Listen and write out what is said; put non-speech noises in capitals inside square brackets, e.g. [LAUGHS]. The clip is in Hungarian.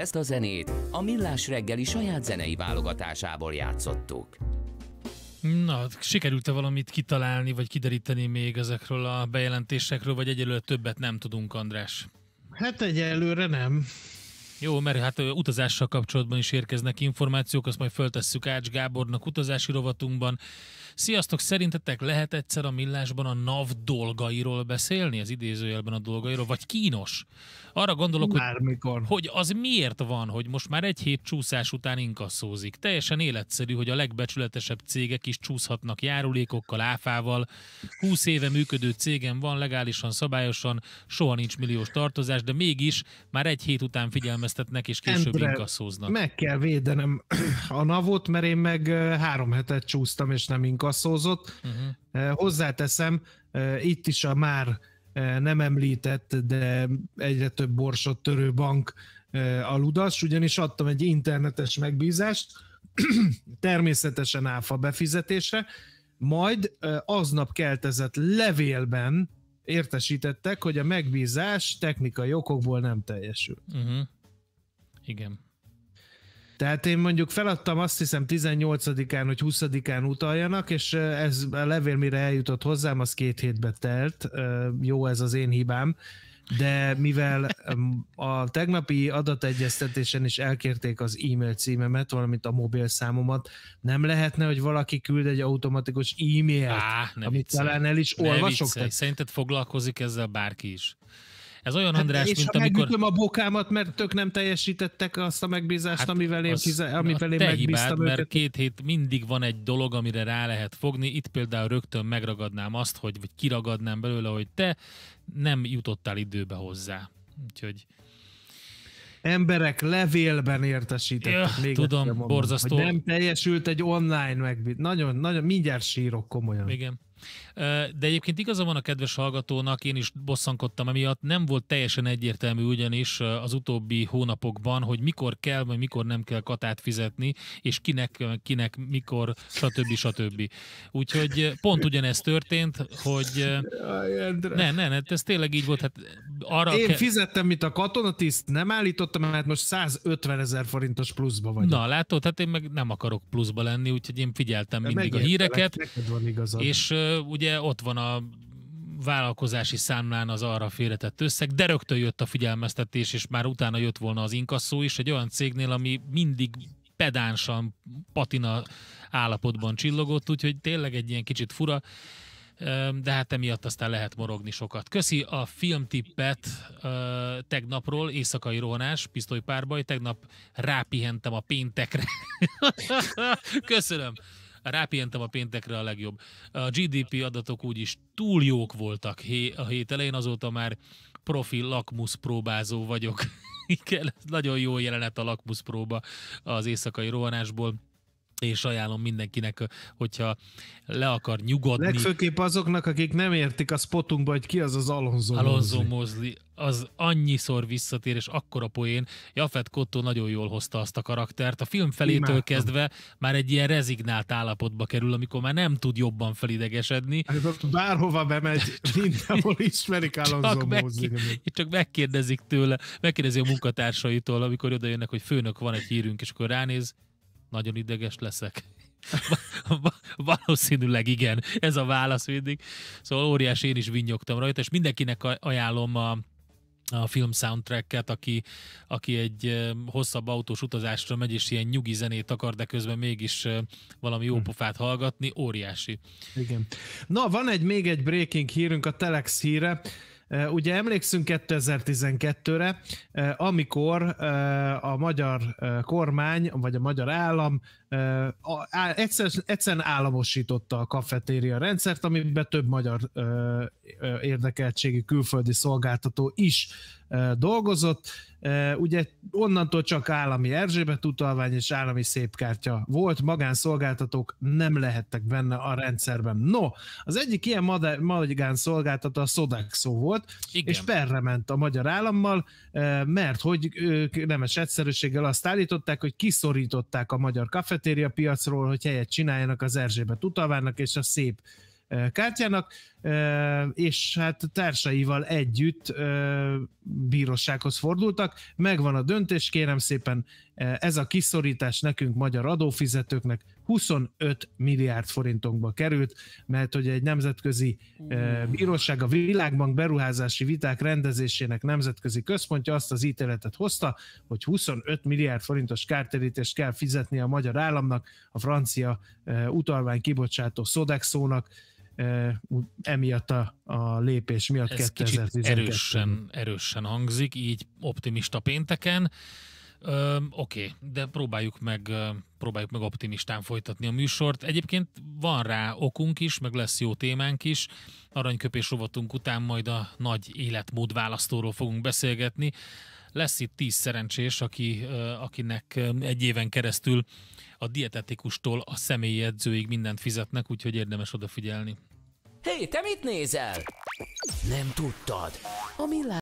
ezt a zenét a Millás reggeli saját zenei válogatásából játszottuk. Na, sikerült-e valamit kitalálni, vagy kideríteni még ezekről a bejelentésekről, vagy egyelőre többet nem tudunk, András? Hát egyelőre nem. Jó, mert hát utazással kapcsolatban is érkeznek információk, azt majd föltesszük Ács Gábornak utazási rovatunkban. Sziasztok, szerintetek lehet egyszer a millásban a NAV dolgairól beszélni, az idézőjelben a dolgairól, vagy kínos? Arra gondolok, Bármikor. hogy, hogy az miért van, hogy most már egy hét csúszás után inkasszózik. Teljesen életszerű, hogy a legbecsületesebb cégek is csúszhatnak járulékokkal, áfával. 20 éve működő cégem van, legálisan, szabályosan, soha nincs milliós tartozás, de mégis már egy hét után figyelme figyelmeztetnek, és később Endre, inkasszóznak. Meg kell védenem a navot, mert én meg három hetet csúsztam, és nem inkasszózott. Uh-huh. Hozzáteszem, itt is a már nem említett, de egyre több borsot törő bank a Ludas, ugyanis adtam egy internetes megbízást, [CLEARS THROAT] természetesen áfa befizetésre, majd aznap keltezett levélben értesítettek, hogy a megbízás technikai okokból nem teljesül. Uh-huh. Igen. Tehát én mondjuk feladtam azt hiszem 18-án, hogy 20-án utaljanak, és ez a levél, mire eljutott hozzám, az két hétbe telt. Jó, ez az én hibám. De mivel a tegnapi adategyeztetésen is elkérték az e-mail címemet, valamint a mobil számomat, nem lehetne, hogy valaki küld egy automatikus e-mailt, Á, amit talán el is olvasok? Szerinted foglalkozik ezzel bárki is? Ez olyan, hát András, és mint ha amikor... a bokámat, mert tök nem teljesítettek azt a megbízást, hát amivel én, kize... amivel én megbíztam hibád, őket. mert két hét mindig van egy dolog, amire rá lehet fogni. Itt például rögtön megragadnám azt, hogy vagy kiragadnám belőle, hogy te nem jutottál időbe hozzá. Úgyhogy emberek levélben értesítettek. Öh, ja, még tudom, mondom, borzasztó. Hogy nem teljesült egy online megbízás. Nagyon, nagyon, mindjárt sírok komolyan. Igen. De egyébként igaza van a kedves hallgatónak, én is bosszankodtam emiatt, nem volt teljesen egyértelmű ugyanis az utóbbi hónapokban, hogy mikor kell, vagy mikor nem kell katát fizetni, és kinek, kinek mikor, stb. stb. Úgyhogy pont ugyanez történt, hogy... Ne, ne, ne, hát ez tényleg így volt. Hát arra én ke... fizettem, mint a katonatiszt, nem állítottam, mert most 150 ezer forintos pluszba vagyok. Na, látod, hát én meg nem akarok pluszba lenni, úgyhogy én figyeltem De mindig a híreket. Van igazad. És ugye ott van a vállalkozási számlán az arra félretett összeg, de rögtön jött a figyelmeztetés, és már utána jött volna az inkasszó is, egy olyan cégnél, ami mindig pedánsan patina állapotban csillogott, úgyhogy tényleg egy ilyen kicsit fura, de hát emiatt aztán lehet morogni sokat. Köszi a filmtippet tegnapról, éjszakai rohanás, pisztolypárbaj, tegnap rápihentem a péntekre. [LAUGHS] Köszönöm! rápihentem a péntekre a legjobb. A GDP adatok úgyis túl jók voltak a hét elején, azóta már profi lakmusz próbázó vagyok. [LAUGHS] Igen, nagyon jó jelenet a próba az éjszakai rohanásból és ajánlom mindenkinek, hogyha le akar nyugodni. Legfőképp azoknak, akik nem értik a spotunkba, hogy ki az az Alonso Alonso Mosley. az annyiszor visszatér, és akkora poén. Jafet Kotto nagyon jól hozta azt a karaktert. A film felétől Imádtam. kezdve már egy ilyen rezignált állapotba kerül, amikor már nem tud jobban felidegesedni. Hát bárhova bemegy, [LAUGHS] mindenhol ismerik Alonso Mosley. Csak megkérdezik tőle, megkérdezi a munkatársaitól, amikor oda jönnek, hogy főnök van egy hírünk, és akkor ránéz, nagyon ideges leszek. [LAUGHS] Valószínűleg igen, ez a válasz mindig. Szóval óriás, én is vinyogtam rajta, és mindenkinek ajánlom a, a film soundtracket, aki, aki egy hosszabb autós utazásra megy, és ilyen nyugi zenét akar, de közben mégis valami jó hm. pofát hallgatni, óriási. Igen. Na, van egy még egy breaking hírünk, a Telex híre. Ugye emlékszünk 2012-re, amikor a magyar kormány, vagy a magyar állam egyszer, egyszerűen államosította a kafetéria rendszert, amiben több magyar érdekeltségi külföldi szolgáltató is dolgozott. Ugye onnantól csak állami Erzsébet utalvány és állami szépkártya volt, magánszolgáltatók nem lehettek benne a rendszerben. No, az egyik ilyen magánszolgáltató a Sodexo volt, Igen. és perre ment a magyar állammal, mert hogy nemes egyszerűséggel azt állították, hogy kiszorították a magyar kafetéria piacról, hogy helyet csináljanak az Erzsébet utalványnak és a szép kártyának, és hát társaival együtt bírósághoz fordultak. Megvan a döntés, kérem szépen, ez a kiszorítás nekünk magyar adófizetőknek 25 milliárd forintunkba került, mert hogy egy nemzetközi bíróság a Világbank beruházási viták rendezésének nemzetközi központja azt az ítéletet hozta, hogy 25 milliárd forintos kártérítést kell fizetni a magyar államnak, a francia utalvány kibocsátó Sodexónak, emiatt a, a lépés miatt Ez erősen, erősen hangzik, így optimista pénteken. Ö, oké, okay, de próbáljuk meg, próbáljuk meg optimistán folytatni a műsort. Egyébként van rá okunk is, meg lesz jó témánk is. Aranyköpés rovatunk után majd a nagy életmód választóról fogunk beszélgetni. Lesz itt tíz szerencsés, aki, akinek egy éven keresztül a dietetikustól a személyi edzőig mindent fizetnek, úgyhogy érdemes odafigyelni. Hé, hey, te mit nézel? Nem tudtad. A millás